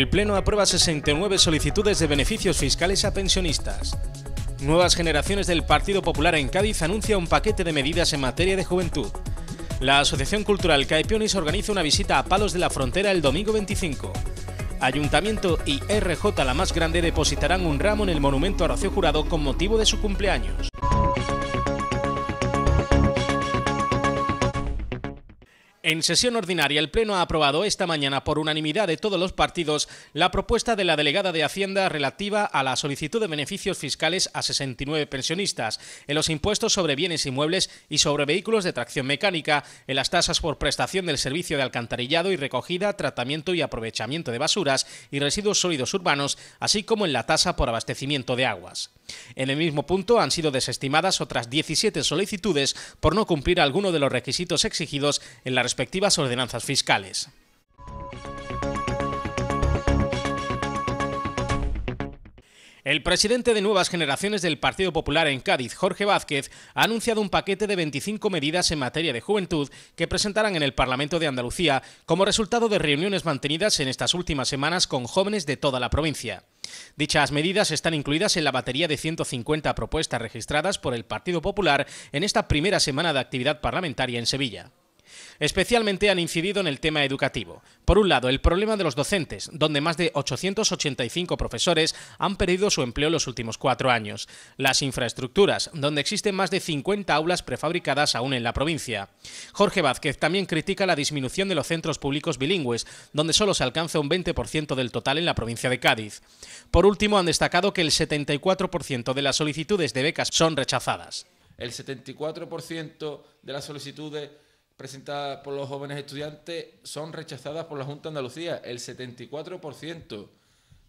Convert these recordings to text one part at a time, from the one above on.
El Pleno aprueba 69 solicitudes de beneficios fiscales a pensionistas. Nuevas generaciones del Partido Popular en Cádiz anuncia un paquete de medidas en materia de juventud. La Asociación Cultural Caipiones organiza una visita a Palos de la Frontera el domingo 25. Ayuntamiento y RJ La Más Grande depositarán un ramo en el monumento a Rocío Jurado con motivo de su cumpleaños. En sesión ordinaria, el Pleno ha aprobado esta mañana por unanimidad de todos los partidos la propuesta de la delegada de Hacienda relativa a la solicitud de beneficios fiscales a 69 pensionistas, en los impuestos sobre bienes inmuebles y sobre vehículos de tracción mecánica, en las tasas por prestación del servicio de alcantarillado y recogida, tratamiento y aprovechamiento de basuras y residuos sólidos urbanos, así como en la tasa por abastecimiento de aguas. En el mismo punto han sido desestimadas otras 17 solicitudes por no cumplir alguno de los requisitos exigidos en las respectivas ordenanzas fiscales. El presidente de Nuevas Generaciones del Partido Popular en Cádiz, Jorge Vázquez, ha anunciado un paquete de 25 medidas en materia de juventud que presentarán en el Parlamento de Andalucía como resultado de reuniones mantenidas en estas últimas semanas con jóvenes de toda la provincia. Dichas medidas están incluidas en la batería de 150 propuestas registradas por el Partido Popular en esta primera semana de actividad parlamentaria en Sevilla. Especialmente han incidido en el tema educativo. Por un lado, el problema de los docentes, donde más de 885 profesores han perdido su empleo en los últimos cuatro años. Las infraestructuras, donde existen más de 50 aulas prefabricadas aún en la provincia. Jorge Vázquez también critica la disminución de los centros públicos bilingües, donde solo se alcanza un 20% del total en la provincia de Cádiz. Por último, han destacado que el 74% de las solicitudes de becas son rechazadas. El 74% de las solicitudes presentadas por los jóvenes estudiantes son rechazadas por la Junta de Andalucía, el 74%.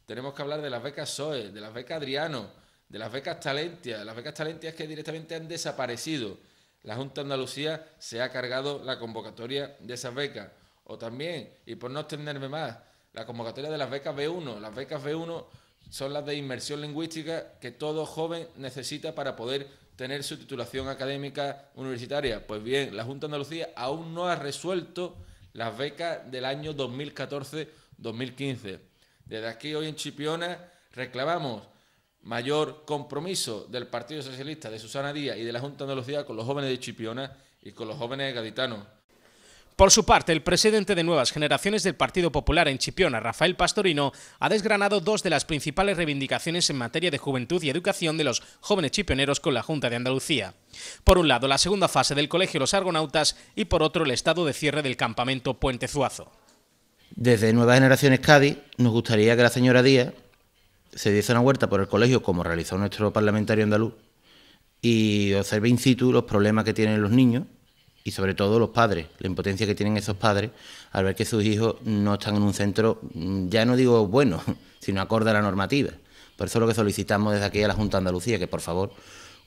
Tenemos que hablar de las becas SOE, de las becas Adriano, de las becas Talentia, las becas Talentia que directamente han desaparecido. La Junta Andalucía se ha cargado la convocatoria de esas becas. O también, y por no extenderme más, la convocatoria de las becas B1. Las becas B1 son las de inmersión lingüística que todo joven necesita para poder tener su titulación académica universitaria. Pues bien, la Junta de Andalucía aún no ha resuelto las becas del año 2014-2015. Desde aquí hoy en Chipiona reclamamos mayor compromiso del Partido Socialista, de Susana Díaz y de la Junta de Andalucía con los jóvenes de Chipiona y con los jóvenes gaditanos. Por su parte, el presidente de Nuevas Generaciones del Partido Popular en Chipiona, Rafael Pastorino, ha desgranado dos de las principales reivindicaciones en materia de juventud y educación de los jóvenes chipioneros con la Junta de Andalucía. Por un lado, la segunda fase del Colegio Los Argonautas y por otro, el estado de cierre del campamento Puente Zuazo. Desde Nuevas Generaciones Cádiz, nos gustaría que la señora Díaz se diese una vuelta por el colegio, como realizó nuestro parlamentario andaluz, y observe in situ los problemas que tienen los niños y sobre todo los padres, la impotencia que tienen esos padres al ver que sus hijos no están en un centro, mm, ya no digo bueno, sino acorde a la normativa. Por eso es lo que solicitamos desde aquí a la Junta de Andalucía, que por favor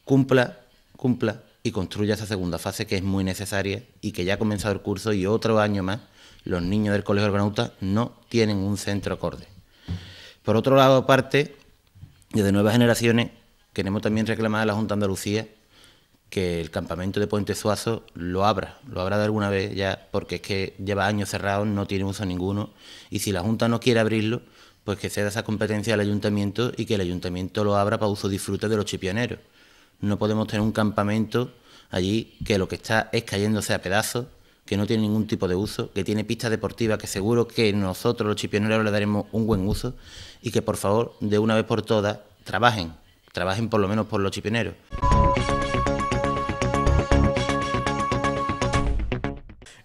cumpla, cumpla y construya esa segunda fase que es muy necesaria y que ya ha comenzado el curso y otro año más los niños del Colegio Argonauta no tienen un centro acorde. Por otro lado, aparte, desde Nuevas Generaciones queremos también reclamar a la Junta de Andalucía que el campamento de Puente Suazo lo abra, lo abra de alguna vez ya, porque es que lleva años cerrado, no tiene uso ninguno, y si la Junta no quiere abrirlo, pues que ceda esa competencia al ayuntamiento y que el ayuntamiento lo abra para uso disfrute de los chipioneros. No podemos tener un campamento allí que lo que está es cayéndose a pedazos, que no tiene ningún tipo de uso, que tiene pistas deportivas que seguro que nosotros los chipioneros le daremos un buen uso y que por favor, de una vez por todas, trabajen, trabajen por lo menos por los chipioneros.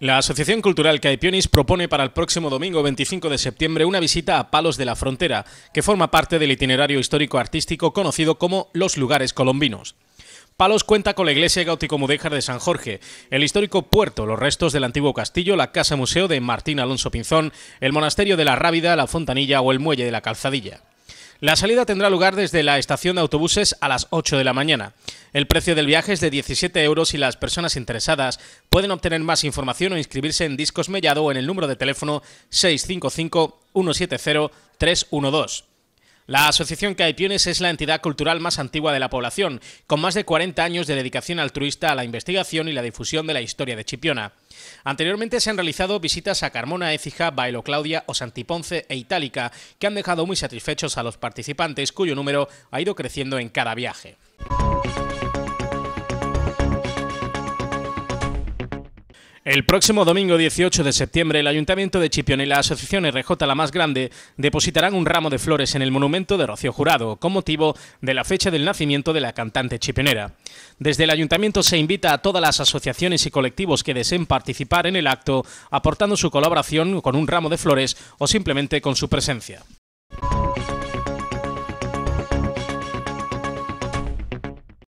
La Asociación Cultural Caipionis propone para el próximo domingo 25 de septiembre una visita a Palos de la Frontera, que forma parte del itinerario histórico artístico conocido como Los Lugares Colombinos. Palos cuenta con la iglesia gótico mudéjar de San Jorge, el histórico puerto, los restos del antiguo castillo, la casa museo de Martín Alonso Pinzón, el monasterio de la Rábida, la Fontanilla o el muelle de la Calzadilla. La salida tendrá lugar desde la estación de autobuses a las 8 de la mañana. El precio del viaje es de 17 euros y las personas interesadas pueden obtener más información o inscribirse en Discos Mellado o en el número de teléfono 655 170 312. La Asociación Caipiones es la entidad cultural más antigua de la población, con más de 40 años de dedicación altruista a la investigación y la difusión de la historia de Chipiona. Anteriormente se han realizado visitas a Carmona, Écija, Bailo Claudia o Santiponce e Itálica, que han dejado muy satisfechos a los participantes, cuyo número ha ido creciendo en cada viaje. El próximo domingo 18 de septiembre, el Ayuntamiento de Chipiona y la Asociación RJ La Más Grande depositarán un ramo de flores en el monumento de Rocío Jurado, con motivo de la fecha del nacimiento de la cantante chipionera. Desde el Ayuntamiento se invita a todas las asociaciones y colectivos que deseen participar en el acto, aportando su colaboración con un ramo de flores o simplemente con su presencia.